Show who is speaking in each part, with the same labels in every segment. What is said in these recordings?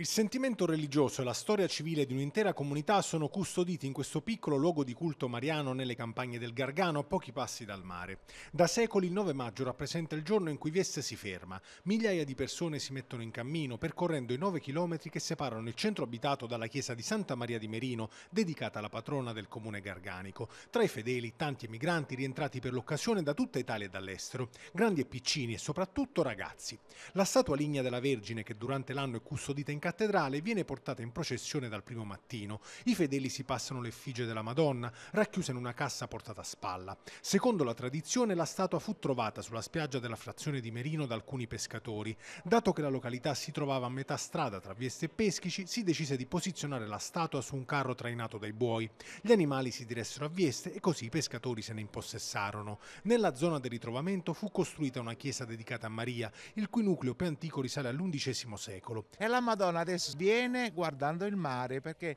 Speaker 1: Il sentimento religioso e la storia civile di un'intera comunità sono custoditi in questo piccolo luogo di culto mariano nelle campagne del Gargano, a pochi passi dal mare. Da secoli il 9 maggio rappresenta il giorno in cui Vieste si ferma. Migliaia di persone si mettono in cammino, percorrendo i 9 chilometri che separano il centro abitato dalla chiesa di Santa Maria di Merino, dedicata alla patrona del comune garganico. Tra i fedeli, tanti emigranti rientrati per l'occasione da tutta Italia e dall'estero, grandi e piccini e soprattutto ragazzi. La statua lignea della Vergine, che durante l'anno è custodita in casa, cattedrale viene portata in processione dal primo mattino. I fedeli si passano l'effigie della Madonna, racchiusa in una cassa portata a spalla. Secondo la tradizione, la statua fu trovata sulla spiaggia della frazione di Merino da alcuni pescatori. Dato che la località si trovava a metà strada tra Vieste e Peschici, si decise di posizionare la statua su un carro trainato dai buoi. Gli animali si diressero a Vieste e così i pescatori se ne impossessarono. Nella zona del ritrovamento fu costruita una chiesa dedicata a Maria, il cui nucleo più antico risale all'undicesimo secolo. È la
Speaker 2: Madonna adesso viene guardando il mare perché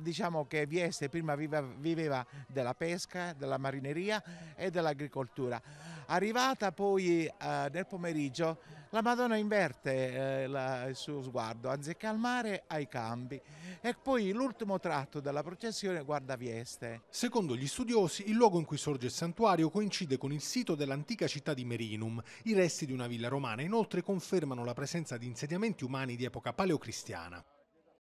Speaker 2: diciamo che Vieste prima viveva, viveva della pesca, della marineria e dell'agricoltura. Arrivata poi eh, nel pomeriggio la Madonna inverte eh, la, il suo sguardo, anziché al mare ai campi e poi l'ultimo tratto della processione guarda Vieste.
Speaker 1: Secondo gli studiosi il luogo in cui sorge il santuario coincide con il sito dell'antica città di Merinum. I resti di una villa romana inoltre confermano la presenza di insediamenti umani di epoca paleocristiana cristiana.